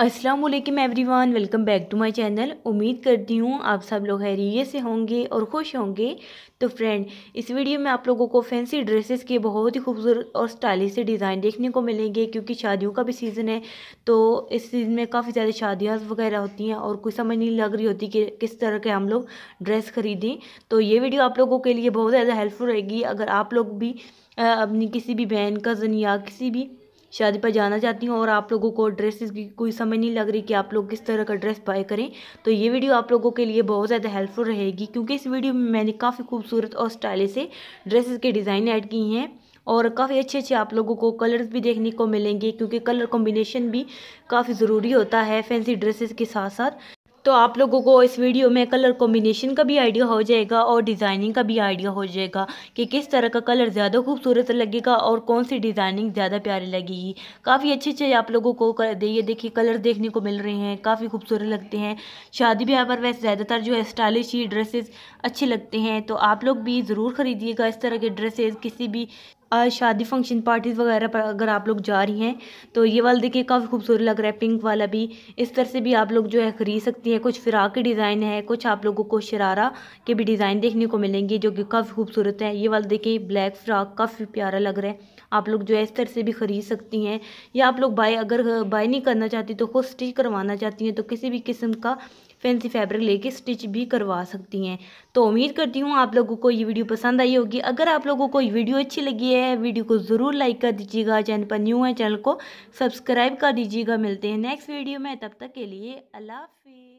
अस्सलाम वालेकुम everyone welcome back to my channel उम्मीद करती हूँ आप सब लोग हैरिये से होंगे और खुश होंगे तो फ्रेंड इस वीडियो में आप लोगों को फैंसी ड्रेसेस के बहुत ही खूबसूरत और स्टाइलिश से डिज़ाइन देखने को मिलेंगे क्योंकि शादियों का भी सीज़न है तो इस सीज़न में काफ़ी ज़्यादा शादियाँ वगैरह होती हैं और कोई समझ नहीं लग रही होती कि किस तरह के हम लोग ड्रेस खरीदें तो ये वीडियो आप लोगों के लिए बहुत ज़्यादा हेल्पफुल रहेगी अगर आप लोग भी अपनी किसी भी बहन कज़न या किसी भी शादी पर जाना चाहती हूँ और आप लोगों को ड्रेसेस की कोई समझ नहीं लग रही कि आप लोग किस तरह का ड्रेस बाय करें तो ये वीडियो आप लोगों के लिए बहुत ज़्यादा हेल्पफुल रहेगी क्योंकि इस वीडियो में मैंने काफ़ी खूबसूरत और स्टाइलिश से ड्रेसेस के डिज़ाइन ऐड की हैं और काफ़ी अच्छे अच्छे आप लोगों को कलर्स भी देखने को मिलेंगे क्योंकि कलर कॉम्बिनेशन भी काफ़ी ज़रूरी होता है फैंसी ड्रेसेस के साथ साथ तो आप लोगों को इस वीडियो में कलर कॉम्बिनेशन का भी आइडिया हो जाएगा और डिज़ाइनिंग का भी आइडिया हो जाएगा कि किस तरह का कलर ज़्यादा खूबसूरत लगेगा और कौन सी डिज़ाइनिंग ज़्यादा प्यारी लगेगी काफ़ी अच्छे अच्छे आप लोगों को ये देखिए कलर देखने को मिल रहे हैं काफ़ी खूबसूरत लगते हैं शादी ब्याह पर वैसे ज़्यादातर जो है स्टाइलिश ही ड्रेसेस अच्छे लगते हैं तो आप लोग भी ज़रूर ख़रीदिएगा इस तरह के ड्रेसेस किसी भी आज शादी फंक्शन पार्टीज़ वगैरह पर अगर आप लोग जा रही हैं तो ये वाला देखिए काफ़ी खूबसूरत लग रहा है पिंक वाला भी इस तरह से भी आप लोग जो है ख़रीद सकती हैं कुछ फ़िराक के डिज़ाइन है कुछ आप लोगों को शरारा के भी डिज़ाइन देखने को मिलेंगे जो कि काफ़ी खूबसूरत है ये वाला देखिए ब्लैक फ़्राक काफ़ी प्यारा लग रहा है आप लोग जो है इस तरह से भी ख़रीद सकती हैं या आप लोग बाय अगर बाय नहीं करना चाहती तो खुद स्टिच करवाना चाहती हैं तो किसी भी किस्म का फैंसी फैब्रिक लेके स्टिच भी करवा सकती हैं तो उम्मीद करती हूँ आप लोगों को ये वीडियो पसंद आई होगी अगर आप लोगों को ये वीडियो अच्छी लगी है वीडियो को ज़रूर लाइक कर दीजिएगा चैनल पर न्यू है चैनल को सब्सक्राइब कर दीजिएगा मिलते हैं नेक्स्ट वीडियो में तब तक के लिए अल्लाह हाफिज़